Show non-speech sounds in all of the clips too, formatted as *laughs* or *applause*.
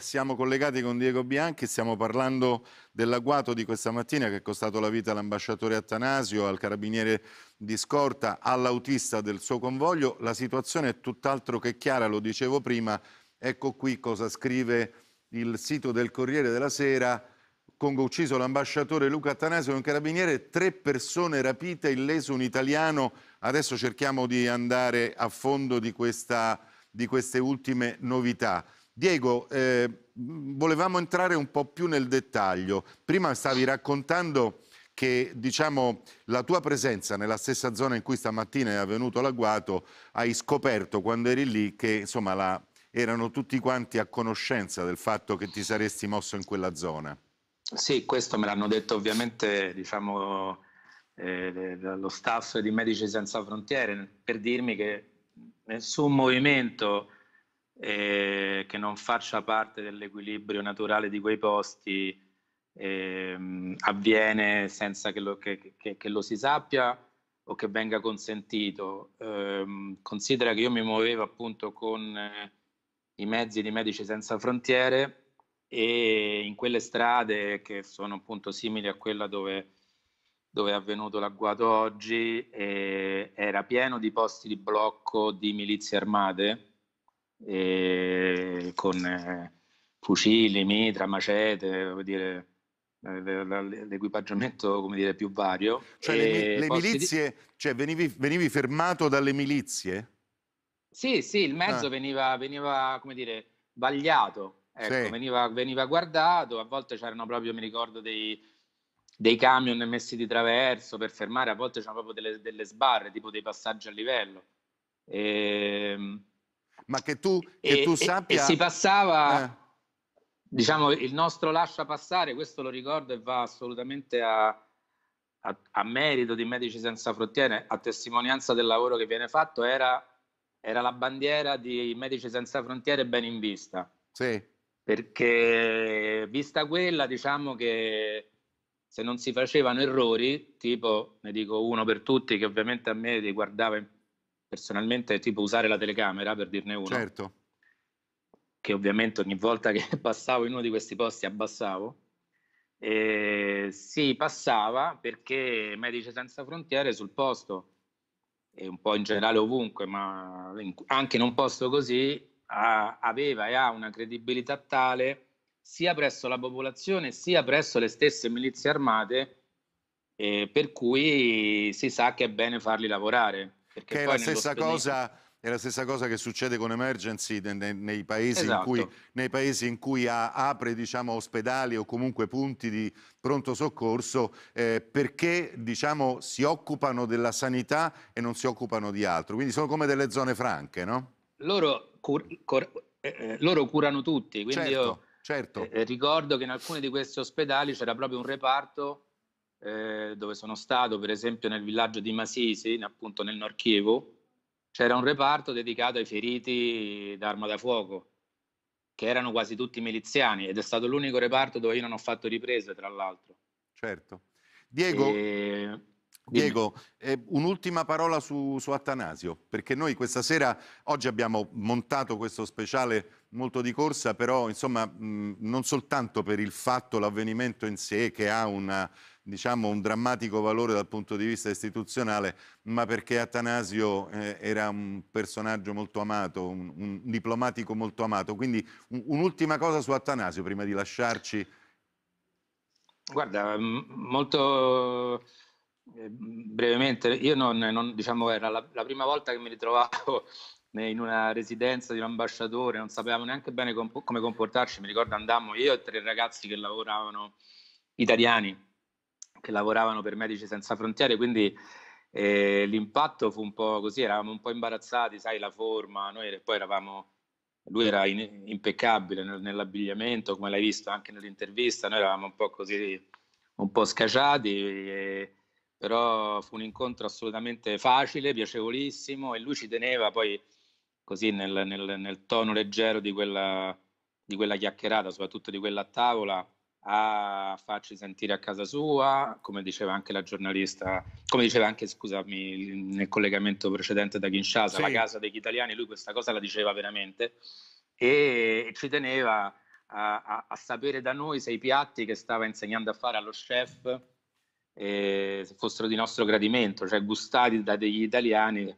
siamo collegati con Diego Bianchi, stiamo parlando dell'agguato di questa mattina che è costato la vita all'ambasciatore Attanasio, al carabiniere di scorta, all'autista del suo convoglio. La situazione è tutt'altro che chiara, lo dicevo prima. Ecco qui cosa scrive il sito del Corriere della Sera. Congo ucciso l'ambasciatore Luca Attanasio un carabiniere, tre persone rapite, illeso un italiano. Adesso cerchiamo di andare a fondo di, questa, di queste ultime novità. Diego, eh, volevamo entrare un po' più nel dettaglio. Prima stavi raccontando che diciamo, la tua presenza nella stessa zona in cui stamattina è avvenuto l'agguato, hai scoperto quando eri lì che insomma, la, erano tutti quanti a conoscenza del fatto che ti saresti mosso in quella zona. Sì, questo me l'hanno detto ovviamente diciamo, eh, lo staff di Medici Senza Frontiere per dirmi che nessun movimento eh, che non faccia parte dell'equilibrio naturale di quei posti eh, avviene senza che lo, che, che, che lo, si sappia o che venga consentito. Eh, considera che io mi muovevo appunto con eh, i mezzi di Medici Senza Frontiere e in quelle strade che sono appunto simili a quella dove, dove è avvenuto l'agguato oggi, eh, era pieno di posti di blocco di milizie armate eh, con eh, fucili, mitra, macete, dire, eh, l'equipaggiamento dire, più vario. Cioè le, le milizie, di... cioè venivi, venivi, fermato dalle milizie? Sì, sì, il mezzo ah. veniva, veniva, come dire, vagliato, ecco, sì. veniva, veniva guardato, a volte c'erano proprio, mi ricordo, dei, dei camion messi di traverso per fermare, a volte c'erano proprio delle, delle, sbarre, tipo dei passaggi a livello. E, ehm, ma che tu, che e, tu sappia... E, e si passava, eh. diciamo, il nostro lascia passare, questo lo ricordo e va assolutamente a, a, a merito di Medici Senza Frontiere, a testimonianza del lavoro che viene fatto, era, era la bandiera di Medici Senza Frontiere ben in vista. Sì. Perché vista quella, diciamo che se non si facevano errori, tipo, ne dico uno per tutti, che ovviamente a me riguardava in personalmente tipo usare la telecamera, per dirne uno. Certo. Che ovviamente ogni volta che *laughs* passavo in uno di questi posti abbassavo. Eh, si passava perché Medici Senza Frontiere sul posto e un po' in generale ovunque, ma anche in un posto così, ha, aveva e ha una credibilità tale sia presso la popolazione sia presso le stesse milizie armate, eh, per cui si sa che è bene farli lavorare. Perché che è la stessa cosa... È la stessa cosa che succede con Emergency nei, nei, paesi, esatto. in cui, nei paesi, in cui, a, apre diciamo, ospedali o comunque punti di pronto soccorso eh, perché diciamo, si occupano della sanità e non si occupano di altro. Quindi sono come delle zone franche, no? Loro, cur eh, eh, loro curano tutti, quindi certo, io certo. Eh, ricordo che in alcuni di questi ospedali c'era proprio un reparto eh, dove sono stato, per esempio nel villaggio di Masisi, appunto nel Nord Chievo, c'era un reparto dedicato ai feriti d'arma da fuoco, che erano quasi tutti miliziani ed è stato l'unico reparto dove io non ho fatto riprese, tra l'altro. Certo. Diego, e... Diego, eh, un'ultima parola su, su, Attanasio, perché noi questa sera, oggi abbiamo montato questo speciale molto di corsa, però insomma mh, non soltanto per il fatto, l'avvenimento in sé che ha una diciamo, un drammatico valore dal punto di vista istituzionale, ma perché Atanasio eh, era un personaggio molto amato, un, un diplomatico molto amato. Quindi un'ultima cosa su Atanasio prima di lasciarci. Guarda, molto eh, brevemente, io non, non diciamo, era la, la prima volta che mi ritrovavo *laughs* in una residenza di un ambasciatore, non sapevamo neanche bene com come comportarci. Mi ricordo andammo io e tre ragazzi che lavoravano italiani che lavoravano per Medici Senza Frontiere, quindi eh, l'impatto fu un po' così, eravamo un po' imbarazzati, sai, la forma, noi poi eravamo, lui era in, impeccabile nel, nell'abbigliamento, come l'hai visto anche nell'intervista, noi eravamo un po' così, un po' scacciati, e, però fu un incontro assolutamente facile, piacevolissimo e lui ci teneva poi così nel, nel, nel tono leggero di quella, di quella chiacchierata, soprattutto di quella a tavola a farci sentire a casa sua, come diceva anche la giornalista, come diceva anche, scusami, nel collegamento precedente da Kinshasa, sì. la casa degli italiani, lui questa cosa la diceva veramente e ci teneva a, a, a sapere da noi se i piatti che stava insegnando a fare allo chef eh, fossero di nostro gradimento, cioè gustati da degli italiani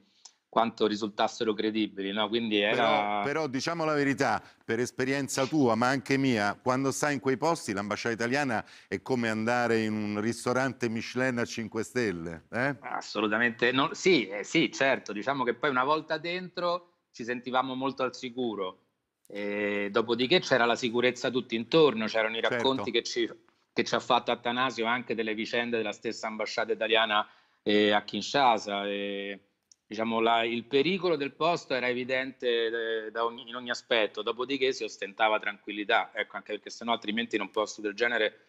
quanto risultassero credibili. No? Era... Però, però, diciamo la verità, per esperienza tua, ma anche mia, quando stai in quei posti l'ambasciata italiana è come andare in un ristorante Michelin a 5 stelle. Eh? Assolutamente, non... sì, eh, sì, certo, diciamo che poi una volta dentro ci sentivamo molto al sicuro. E dopodiché c'era la sicurezza tutto intorno, c'erano i racconti certo. che, ci, che, ci, ha fatto Atanasio anche delle vicende della stessa ambasciata italiana eh, a Kinshasa. E diciamo, la, il pericolo del posto era evidente eh, ogni, in ogni aspetto, dopodiché si ostentava tranquillità, ecco, anche perché sennò altrimenti in un posto del genere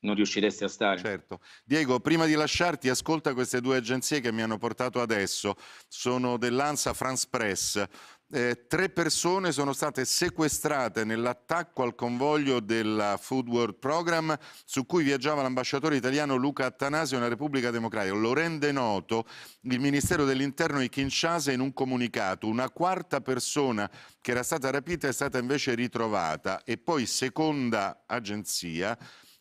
non riusciresti a stare. Certo. Diego, prima di lasciarti, ascolta queste due agenzie che mi hanno portato adesso. Sono dell'ANSA France Press. Eh, tre persone sono state sequestrate nell'attacco al convoglio della Food World Program su cui viaggiava l'ambasciatore italiano Luca Attanasio nella Repubblica Democratica. Lo rende noto il Ministero dell'Interno di Kinshasa in un comunicato. Una quarta persona che era stata rapita è stata invece ritrovata e poi seconda agenzia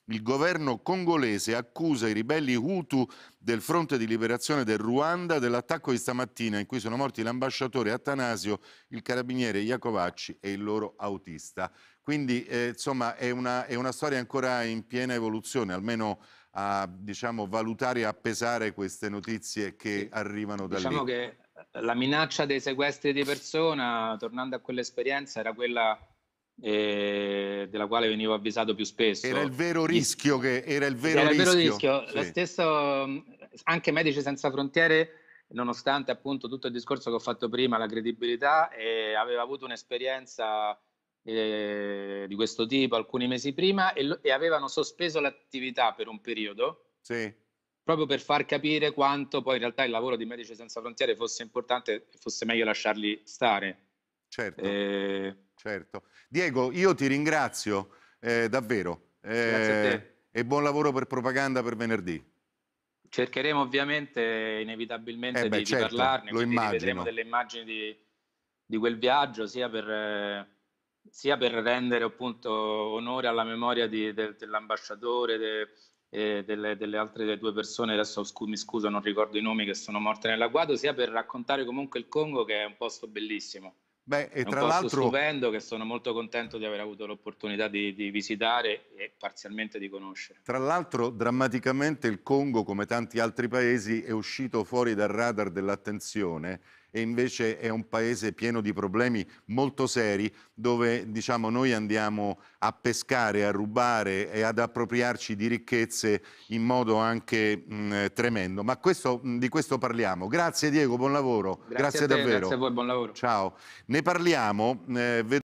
il governo congolese accusa i ribelli Hutu del Fronte di Liberazione del Ruanda dell'attacco di stamattina in cui sono morti l'ambasciatore Atanasio, il carabiniere Iacovacci e il loro autista. Quindi eh, insomma è una, è una, storia ancora in piena evoluzione, almeno a diciamo, valutare e appesare queste notizie che arrivano da diciamo lì. Diciamo che la minaccia dei sequestri di persona, tornando a quell'esperienza, era quella eh, della quale venivo avvisato più spesso. Era il vero rischio che era il vero era rischio. Il vero rischio. Sì. Lo stesso, anche Medici Senza Frontiere, nonostante appunto tutto il discorso che ho fatto prima, la credibilità, eh, aveva avuto un'esperienza eh, di questo tipo alcuni mesi prima e, e avevano sospeso l'attività per un periodo. Sì. Proprio per far capire quanto poi in realtà il lavoro di Medici Senza Frontiere fosse importante e fosse meglio lasciarli stare Certo, eh... certo. Diego, io ti ringrazio eh, davvero. Eh, e buon lavoro per propaganda per venerdì. Cercheremo ovviamente, inevitabilmente, eh beh, di, certo, di parlarne. Lo immagino. Vedremo delle immagini di, di quel viaggio, sia per sia per rendere appunto onore alla memoria de, dell'ambasciatore, de, eh, delle, delle, altre due persone, adesso scu mi scuso non ricordo i nomi, che sono morte nell'agguato, sia per raccontare comunque il Congo che è un posto bellissimo. Beh, e è tra l'altro... stupendo che sono molto contento di aver avuto l'opportunità di, di, visitare e parzialmente di conoscere. Tra l'altro, drammaticamente il Congo, come tanti altri paesi, è uscito fuori dal radar dell'attenzione e invece è un paese pieno di problemi molto seri dove diciamo, noi andiamo a pescare, a rubare e ad appropriarci di ricchezze in modo anche mh, tremendo. Ma questo, mh, di questo parliamo. Grazie Diego, buon lavoro. Grazie, grazie te, davvero. Grazie a voi, buon lavoro. Ciao. Ne parliamo. Eh,